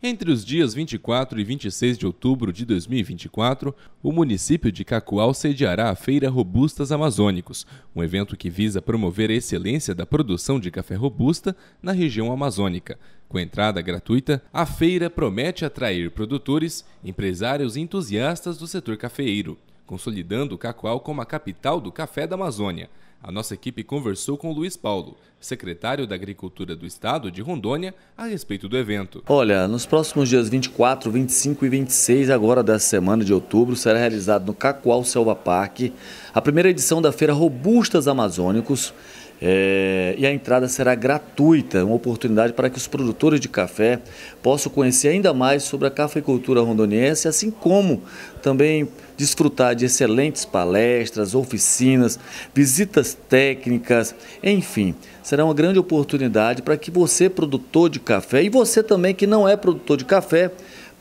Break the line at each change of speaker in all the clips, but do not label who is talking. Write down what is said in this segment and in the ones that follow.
Entre os dias 24 e 26 de outubro de 2024, o município de Cacoal sediará a Feira Robustas Amazônicos, um evento que visa promover a excelência da produção de café robusta na região amazônica. Com entrada gratuita, a feira promete atrair produtores, empresários e entusiastas do setor cafeeiro consolidando Cacoal como a capital do café da Amazônia. A nossa equipe conversou com Luiz Paulo, secretário da Agricultura do Estado de Rondônia, a respeito do evento.
Olha, nos próximos dias 24, 25 e 26 agora da semana de outubro será realizado no Cacoal Selva Parque a primeira edição da Feira Robustas Amazônicos, é, e a entrada será gratuita, uma oportunidade para que os produtores de café possam conhecer ainda mais sobre a cafeicultura rondoniense, assim como também desfrutar de excelentes palestras, oficinas, visitas técnicas, enfim, será uma grande oportunidade para que você, produtor de café, e você também que não é produtor de café,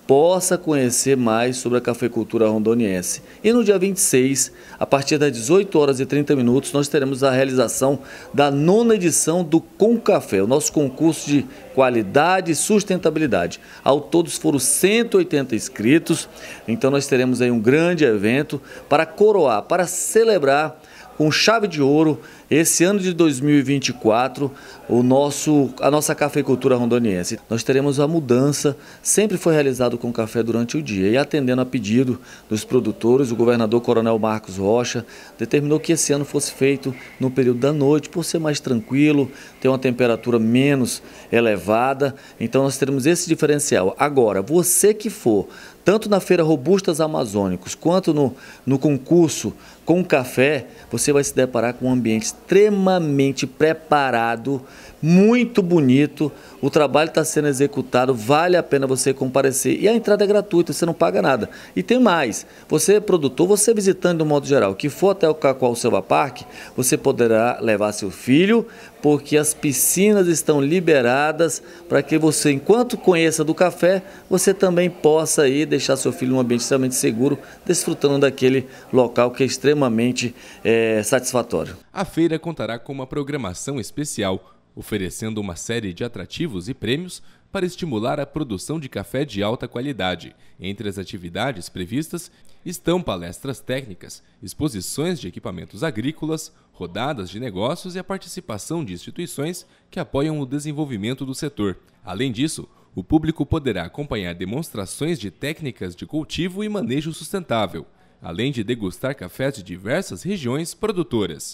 possa conhecer mais sobre a cafeicultura rondoniense. E no dia 26, a partir das 18 horas e 30 minutos, nós teremos a realização da nona edição do Com Café, o nosso concurso de qualidade e sustentabilidade. Ao todos foram 180 inscritos, então nós teremos aí um grande evento para coroar, para celebrar com chave de ouro esse ano de 2024, o nosso, a nossa cafeicultura rondoniense, nós teremos a mudança, sempre foi realizado com café durante o dia. E atendendo a pedido dos produtores, o governador Coronel Marcos Rocha determinou que esse ano fosse feito no período da noite, por ser mais tranquilo, ter uma temperatura menos elevada. Então nós teremos esse diferencial. Agora, você que for tanto na Feira Robustas Amazônicos quanto no, no concurso com café, você vai se deparar com ambientes extremamente preparado, muito bonito. O trabalho está sendo executado, vale a pena você comparecer. E a entrada é gratuita, você não paga nada. E tem mais: você é produtor, você é visitante do modo geral, que for até o Cacoal Selva Parque, você poderá levar seu filho, porque as piscinas estão liberadas para que você, enquanto conheça do café, você também possa aí deixar seu filho um ambiente extremamente seguro, desfrutando daquele local que é extremamente é, satisfatório.
A feira feira contará com uma programação especial, oferecendo uma série de atrativos e prêmios para estimular a produção de café de alta qualidade. Entre as atividades previstas estão palestras técnicas, exposições de equipamentos agrícolas, rodadas de negócios e a participação de instituições que apoiam o desenvolvimento do setor. Além disso, o público poderá acompanhar demonstrações de técnicas de cultivo e manejo sustentável, além de degustar cafés de diversas regiões produtoras.